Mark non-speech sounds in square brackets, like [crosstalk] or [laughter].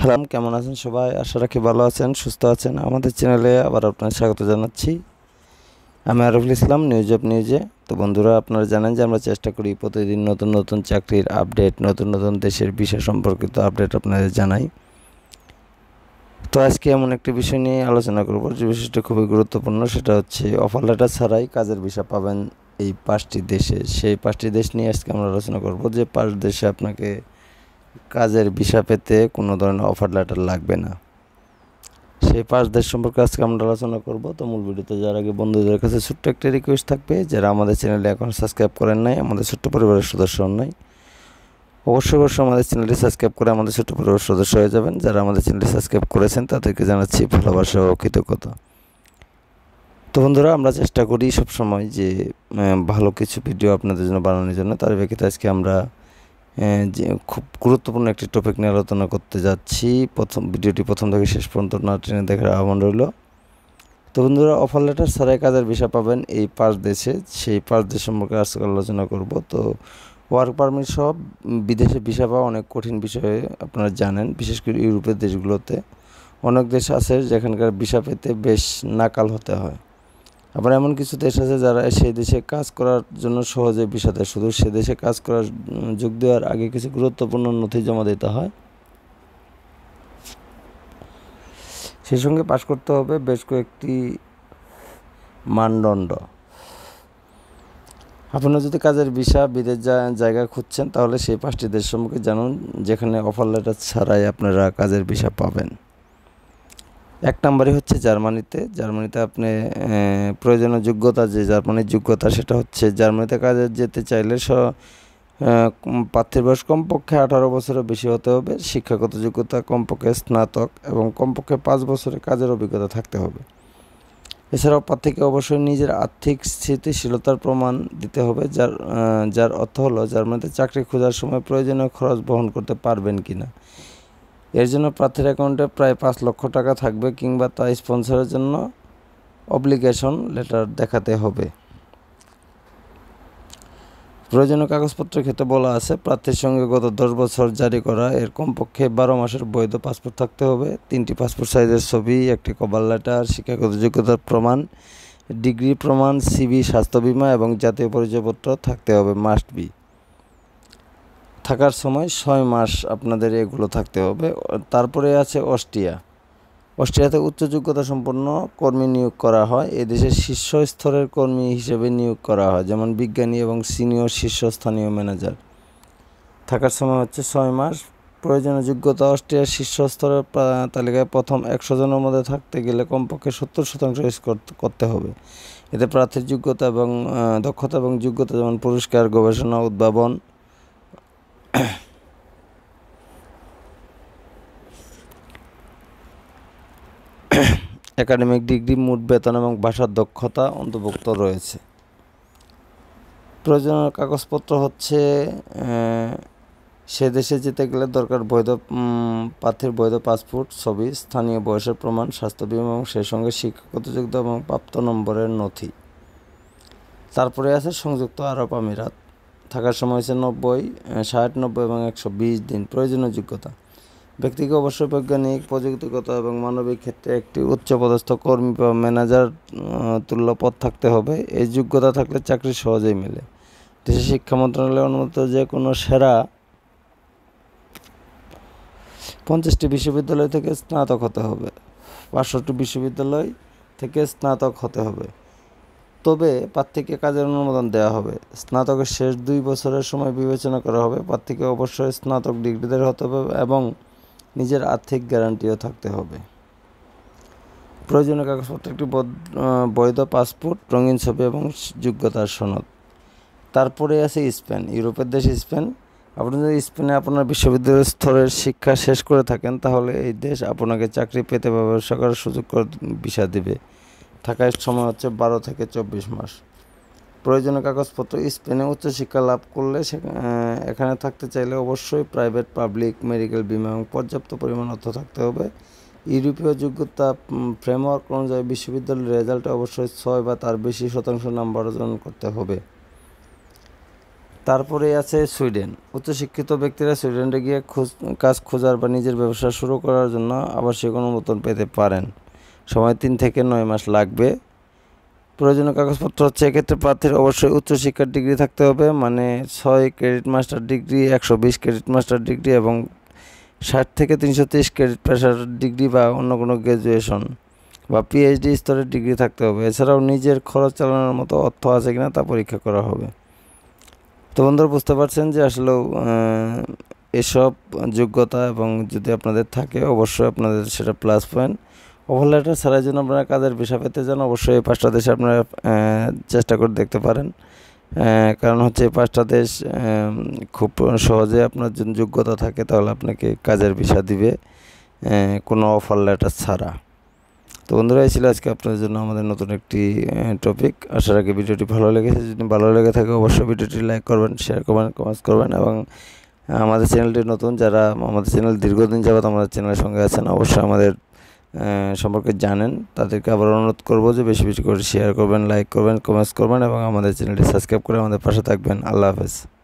hello কেমন আছেন সবাই আশা রাখি ভালো আছেন সুস্থ আছেন আমাদের চ্যানেলে আবার আপনার স্বাগত জানাচ্ছি আমি আরফুল ইসলাম নিউজ অফ নিউজে তো বন্ধুরা আপনারা জানেন যে আমরা চেষ্টা করি প্রতিদিন নতুন নতুন চাকরির আপডেট নতুন নতুন দেশের বিষয় সম্পর্কিত আপডেট আপনাদের জানাই তো আজকে এমন একটি বিষয় নিয়ে আলোচনা করব যে বিষয়টি খুবই গুরুত্বপূর্ণ সেটা হচ্ছে অফার লেটার ছাড়াই কাজের বিষয় পাবেন এই পাঁচটি দেশে সেই পাঁচটি দেশ নিয়ে আজকে আমরা আলোচনা করব যে পাঁচ দেশে আপনাকে কাজের ভিসা পেতে কোনো ধরনের অফার লেটার লাগবে না সেই পাঁচ দেশ সম্পর্কে আজকে আমরা আলোচনা করব তো মূল ভিডিওতে যার আগে বন্ধুদের কাছে ছোট্ট একটা রিকোয়েস্ট থাকবে যারা আমাদের চ্যানেলে এখন সাবস্ক্রাইব করেন নাই আমাদের ছোট্ট পরিবারের সদস্য নাই অবশ্যই অবশ্যই আমাদের চ্যানেলটি সাবস্ক্রাইব করে আমাদের ছোট্ট পরিবারের সদস্য হয়ে যাবেন যারা আমাদের চ্যানেলটি সাবস্ক্রাইব করেছেন তাদেরকে জানাচ্ছি ভালোবাসা ও কৃতজ্ঞতা তো বন্ধুরা আমরা চেষ্টা করি সবসময় যে ভালো কিছু ভিডিও আপনাদের জন্য বানানোর জন্য তার ব্যক্তিতে আজকে আমরা যে খুব গুরুত্বপূর্ণ একটি টপিক নিয়ে আলোচনা করতে যাচ্ছি প্রথম ভিডিওটি প্রথম থেকে শেষ পর্যন্ত না ট্রেনে দেখার আহ্বান রইল তো বন্ধুরা অফার লেটার সারাই কাজের ভিসা পাবেন এই পাঁচ দেশে সেই পাঁচ দেশ সম্পর্কে আজকে আলোচনা করব তো ওয়ার্ক পারমিট সহ বিদেশে ভিসা পাওয়া অনেক কঠিন বিষয়ে আপনারা জানেন বিশেষ করে ইউরোপের দেশগুলোতে অনেক দেশ আছে যেখানকার ভিসা পেতে বেশ নাকাল হতে হয় আবার এমন কিছু দেশ আছে যারা সেই দেশে কাজ করার জন্য সহজে ভিসা দেয় শুধু সে দেশে কাজ করার যোগ দেওয়ার আগে কিছু গুরুত্বপূর্ণ নথি জমা দিতে হয় সেই সঙ্গে পাশ করতে হবে বেশ কয়েকটি মানদণ্ড আপনারা যদি কাজের ভিসা বিদেশ জায়গা খুঁজছেন তাহলে সেই পাঁচটি দেশ সম্পর্কে জানুন যেখানে অফার লেটার ছাড়াই আপনারা কাজের ভিসা পাবেন এক নম্বরই হচ্ছে জার্মানিতে জার্মানিতে আপনি প্রয়োজনীয় যোগ্যতা যে জার্মানির যোগ্যতা সেটা হচ্ছে জার্মানিতে কাজে যেতে চাইলে স প্রার্থীর বয়স কমপক্ষে আঠারো বছরের বেশি হতে হবে শিক্ষাগত যোগ্যতা কমপক্ষে স্নাতক এবং কমপক্ষে পাঁচ বছরের কাজের অভিজ্ঞতা থাকতে হবে এছাড়াও প্রার্থীকে অবশ্যই নিজের আর্থিক স্থিতিশীলতার প্রমাণ দিতে হবে যার যার অর্থ হলো জার্মানিতে চাকরি খোঁজার সময় প্রয়োজনীয় খরচ বহন করতে পারবেন কি না এর জন্য প্রার্থীর অ্যাকাউন্টে প্রায় পাঁচ লক্ষ টাকা থাকবে কিংবা তা স্পন্সরের জন্য অব্লিগেশন লেটার দেখাতে হবে প্রয়োজনীয় কাগজপত্রের ক্ষেত্রে বলা আছে প্রার্থীর সঙ্গে গত দশ বছর জারি করা এর কমপক্ষে বারো মাসের বৈধ পাসপোর্ট থাকতে হবে তিনটি পাসপোর্ট সাইজের ছবি একটি কভার লেটার শিক্ষাগত যোগ্যতার প্রমাণ ডিগ্রি প্রমাণ সিবি স্বাস্থ্য বিমা এবং জাতীয় পরিচয়পত্র থাকতে হবে মাস্ট বি থাকার সময় ছয় মাস আপনাদের এগুলো থাকতে হবে তারপরে আছে অস্ট্রিয়া অস্ট্রিয়াতে উচ্চ যোগ্যতা সম্পন্ন কর্মী নিয়োগ করা হয় এ দেশের শীর্ষ স্তরের কর্মী হিসেবে নিয়োগ করা হয় যেমন বিজ্ঞানী এবং সিনিয়র শীর্ষস্থানীয় ম্যানেজার থাকার সময় হচ্ছে ছয় মাস প্রয়োজনীয় যোগ্যতা অস্ট্রিয়ার শীর্ষ স্তরের তালিকায় প্রথম একশো জনের মধ্যে থাকতে গেলে কমপক্ষে সত্তর শতাংশ স্কোর করতে হবে এতে প্রার্থীর যোগ্যতা এবং দক্ষতা এবং যোগ্যতা যেমন পুরস্কার গবেষণা উদ্ভাবন [coughs] একাডেমিক ডিগ্রি মোট বেতন এবং ভাষার দক্ষতা অন্তর্ভুক্ত রয়েছে প্রয়োজনীয় কাগজপত্র হচ্ছে সে দেশে যেতে গেলে দরকার বৈধ পাথের বৈধ পাসপোর্ট ছবি স্থানীয় বয়সের প্রমাণ স্বাস্থ্য বিমা এবং সেই সঙ্গে শিক্ষাগত যোগ্যতা এবং প্রাপ্ত নম্বরের নথি তারপরে আছে সংযুক্ত আরব আমিরাত থাকার সময় হচ্ছে নব্বই ষাট নব্বই এবং একশো বিশ দিন প্রয়োজনীয় যোগ্যতা ব্যক্তিকে অবশ্যই বৈজ্ঞানিক প্রযুক্তিগত এবং মানবিক ক্ষেত্রে একটি উচ্চপদস্থ কর্মী বা ম্যানেজার তুল্য পদ থাকতে হবে এই যোগ্যতা থাকলে চাকরি সহজেই মেলে দেশের শিক্ষা মন্ত্রণালয়ের অনুমত যে কোনো সেরা পঞ্চাশটি বিশ্ববিদ্যালয় থেকে স্নাতক হতে হবে পাঁচশোটি বিশ্ববিদ্যালয় থেকে স্নাতক হতে হবে তবে প্রার্থীকে কাজের অনুমোদন দেওয়া হবে স্নাতকের শেষ দুই বছরের সময় বিবেচনা করা হবে প্রার্থীকে অবশ্যই স্নাতক ডিগ্রিদের হতে হবে এবং নিজের আর্থিক গ্যারান্টিও থাকতে হবে প্রয়োজনীয় কাগজপত্র একটি বৈধ পাসপোর্ট রঙিন ছবি এবং যোগ্যতার সনদ তারপরে আছে স্পেন ইউরোপের দেশ স্পেন আপনি যদি স্পেনে আপনার বিশ্ববিদ্যালয় স্তরের শিক্ষা শেষ করে থাকেন তাহলে এই দেশ আপনাকে চাকরি পেতে ব্যবসা করার সুযোগ করে ভিসা দেবে থাকার সময় হচ্ছে বারো থেকে চব্বিশ মাস প্রয়োজনীয় কাগজপত্র স্পেনে উচ্চশিক্ষা লাভ করলে এখানে থাকতে চাইলে অবশ্যই প্রাইভেট পাবলিক মেডিকেল বিমা এবং পর্যাপ্ত পরিমাণ অর্থ থাকতে হবে ইউরোপীয় যোগ্যতা ফ্রেমওয়ার্ক অনুযায়ী বিশ্ববিদ্যালয়ের রেজাল্টে অবশ্যই ছয় বা তার বেশি শতাংশ নাম্বার অর্জন করতে হবে তারপরে আছে সুইডেন উচ্চশিক্ষিত ব্যক্তিরা সুইডেনে গিয়ে খোঁজ কাজ খোঁজার বা নিজের ব্যবসা শুরু করার জন্য আবার কোনো অনুমোদন পেতে পারেন সময় তিন থেকে নয় মাস লাগবে প্রয়োজনীয় কাগজপত্র হচ্ছে এক্ষেত্রে প্রার্থীর অবশ্যই উচ্চশিক্ষার ডিগ্রি থাকতে হবে মানে ছয় ক্রেডিট মাস্টার ডিগ্রি একশো বিশ ক্রেডিট মাস্টার ডিগ্রি এবং ষাট থেকে তিনশো তিরিশ ক্রেডিট পেশার ডিগ্রি বা অন্য কোনো গ্র্যাজুয়েশন বা পিএইচডি স্তরের ডিগ্রি থাকতে হবে এছাড়াও নিজের খরচ চালানোর মতো অর্থ আছে কিনা তা পরীক্ষা করা হবে তো বন্ধুরা বুঝতে পারছেন যে আসলে এসব যোগ্যতা এবং যদি আপনাদের থাকে অবশ্যই আপনাদের সেটা প্লাস পয়েন্ট ওভার লেটার ছাড়ার জন্য আপনারা কাজের ভিসা পেতে যান অবশ্যই এই পাঁচটা দেশে আপনারা চেষ্টা করে দেখতে পারেন কারণ হচ্ছে এই পাঁচটা দেশ খুব সহজে আপনার যদি যোগ্যতা থাকে তাহলে আপনাকে কাজের ভিসা দিবে কোনো অফার লেটার ছাড়া তো বন্ধুরা এই ছিল আজকে আপনাদের জন্য আমাদের নতুন একটি টপিক আসার আগে ভিডিওটি ভালো লেগেছে যদি ভালো লেগে থাকে অবশ্যই ভিডিওটি লাইক করবেন শেয়ার করবেন কমেন্টস করবেন এবং আমাদের চ্যানেলটি নতুন যারা আমাদের চ্যানেল দীর্ঘদিন যাবত আমাদের চ্যানেলের সঙ্গে আছেন অবশ্যই আমাদের সম্পর্কে জানেন তাদেরকে আবার অনুরোধ করবো যে বেশি বেশি করে শেয়ার করবেন লাইক করবেন কমেন্টস করবেন এবং আমাদের চ্যানেলটি সাবস্ক্রাইব করে আমাদের পাশে থাকবেন আল্লাহ হাফেজ